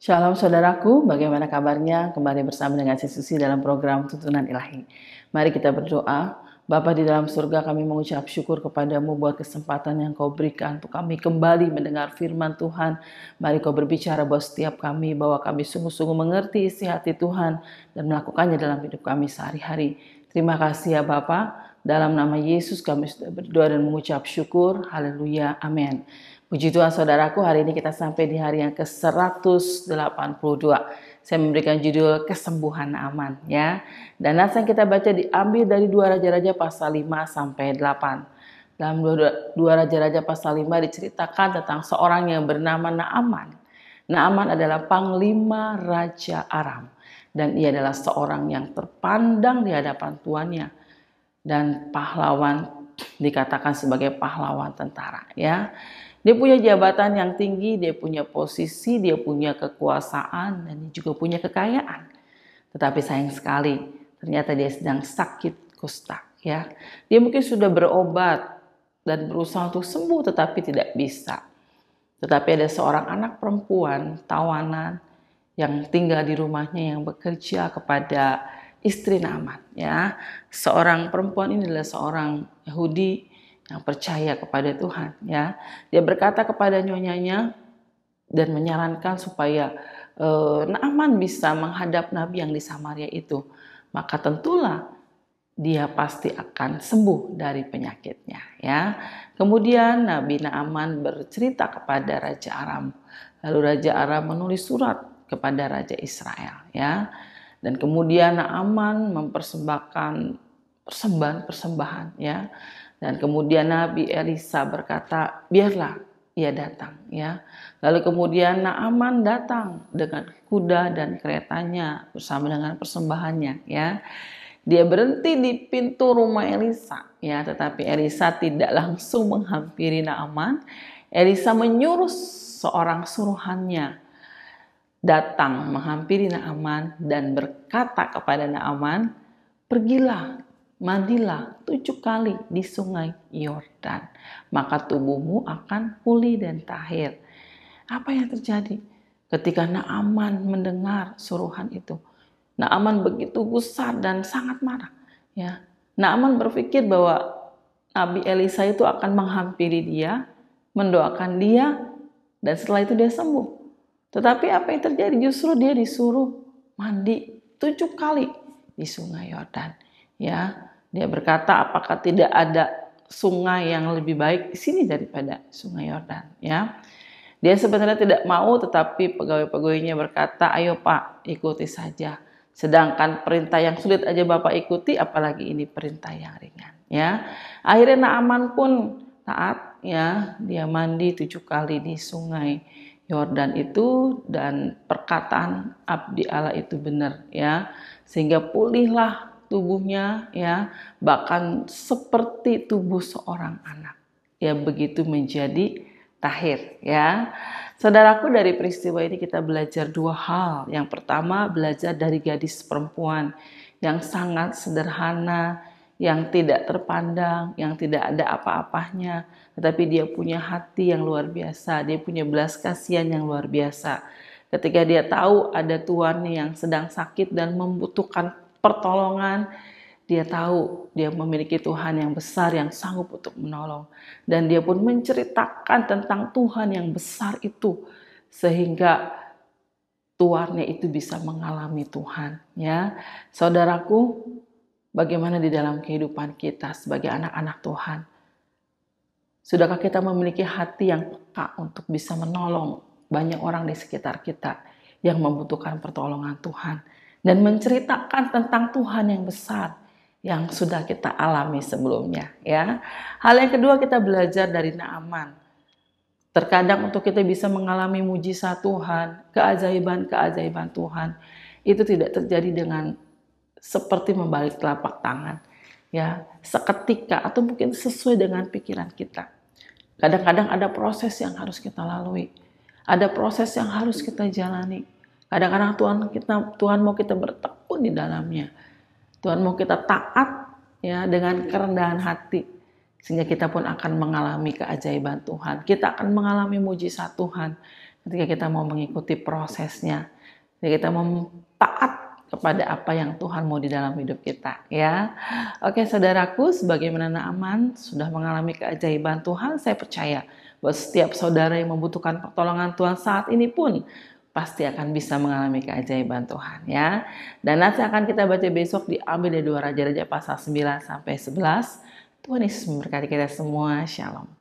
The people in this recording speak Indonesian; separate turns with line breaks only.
Shalom saudaraku, bagaimana kabarnya? Kembali bersama dengan Susi dalam program Tuntunan Ilahi. Mari kita berdoa. Bapa di dalam surga kami mengucap syukur kepadamu buat kesempatan yang kau berikan untuk kami kembali mendengar firman Tuhan. Mari kau berbicara buat setiap kami bahwa kami sungguh-sungguh mengerti isi hati Tuhan dan melakukannya dalam hidup kami sehari-hari. Terima kasih ya Bapak. Dalam nama Yesus kami sudah berdoa dan mengucap syukur. Haleluya. Amin. Puji Tuhan saudaraku, hari ini kita sampai di hari yang ke-182. Saya memberikan judul kesembuhan aman ya. Dan nats yang kita baca diambil dari dua raja-raja pasal 5 sampai 8. Dalam dua, raja-raja pasal 5 diceritakan tentang seorang yang bernama Naaman. Naaman adalah panglima raja Aram dan ia adalah seorang yang terpandang di hadapan tuannya dan pahlawan dikatakan sebagai pahlawan tentara ya. Dia punya jabatan yang tinggi, dia punya posisi, dia punya kekuasaan dan dia juga punya kekayaan. Tetapi sayang sekali, ternyata dia sedang sakit kusta ya. Dia mungkin sudah berobat dan berusaha untuk sembuh tetapi tidak bisa. Tetapi ada seorang anak perempuan tawanan yang tinggal di rumahnya yang bekerja kepada istri Naaman ya. Seorang perempuan ini adalah seorang Yahudi yang percaya kepada Tuhan ya. Dia berkata kepada nyonyanya dan menyarankan supaya e, Naaman bisa menghadap nabi yang di Samaria itu. Maka tentulah dia pasti akan sembuh dari penyakitnya ya. Kemudian Nabi Naaman bercerita kepada Raja Aram. Lalu Raja Aram menulis surat kepada Raja Israel ya. Dan kemudian Naaman mempersembahkan persembahan persembahan ya. Dan kemudian Nabi Elisa berkata, biarlah ia datang ya. Lalu kemudian Naaman datang dengan kuda dan keretanya bersama dengan persembahannya ya. Dia berhenti di pintu rumah Elisa ya, tetapi Elisa tidak langsung menghampiri Naaman. Elisa menyuruh seorang suruhannya datang menghampiri Naaman dan berkata kepada Naaman, "Pergilah, mandilah tujuh kali di sungai Yordan, maka tubuhmu akan pulih dan tahir." Apa yang terjadi ketika Naaman mendengar suruhan itu? Naaman begitu gusar dan sangat marah. Ya, Naaman berpikir bahwa Nabi Elisa itu akan menghampiri dia, mendoakan dia, dan setelah itu dia sembuh. Tetapi apa yang terjadi? Justru dia disuruh mandi tujuh kali di sungai Yordan. Ya, dia berkata apakah tidak ada sungai yang lebih baik di sini daripada sungai Yordan. Ya, dia sebenarnya tidak mau, tetapi pegawai-pegawainya berkata, ayo Pak, ikuti saja. Sedangkan perintah yang sulit aja Bapak ikuti, apalagi ini perintah yang ringan. Ya, akhirnya Naaman pun taat. Ya, dia mandi tujuh kali di sungai Yordan itu dan perkataan abdi Allah itu benar ya sehingga pulihlah tubuhnya ya bahkan seperti tubuh seorang anak ya begitu menjadi tahir ya saudaraku dari peristiwa ini kita belajar dua hal yang pertama belajar dari gadis perempuan yang sangat sederhana yang tidak terpandang, yang tidak ada apa-apanya, tetapi dia punya hati yang luar biasa, dia punya belas kasihan yang luar biasa. Ketika dia tahu ada tuannya yang sedang sakit dan membutuhkan pertolongan, dia tahu dia memiliki Tuhan yang besar yang sanggup untuk menolong dan dia pun menceritakan tentang Tuhan yang besar itu sehingga tuannya itu bisa mengalami Tuhan ya. Saudaraku, bagaimana di dalam kehidupan kita sebagai anak-anak Tuhan. Sudahkah kita memiliki hati yang peka untuk bisa menolong banyak orang di sekitar kita yang membutuhkan pertolongan Tuhan dan menceritakan tentang Tuhan yang besar yang sudah kita alami sebelumnya ya. Hal yang kedua kita belajar dari Naaman. Terkadang untuk kita bisa mengalami mujizat Tuhan, keajaiban-keajaiban Tuhan, itu tidak terjadi dengan seperti membalik telapak tangan ya seketika atau mungkin sesuai dengan pikiran kita. Kadang-kadang ada proses yang harus kita lalui. Ada proses yang harus kita jalani. Kadang-kadang Tuhan kita Tuhan mau kita bertekun di dalamnya. Tuhan mau kita taat ya dengan kerendahan hati sehingga kita pun akan mengalami keajaiban Tuhan. Kita akan mengalami mujizat Tuhan ketika kita mau mengikuti prosesnya. Ketika kita mau taat kepada apa yang Tuhan mau di dalam hidup kita ya. Oke saudaraku sebagaimana menana sudah mengalami keajaiban Tuhan saya percaya bahwa setiap saudara yang membutuhkan pertolongan Tuhan saat ini pun pasti akan bisa mengalami keajaiban Tuhan ya. Dan nanti akan kita baca besok diambil dari dua Raja-Raja pasal 9 sampai 11. Tuhan Yesus memberkati kita semua. Shalom.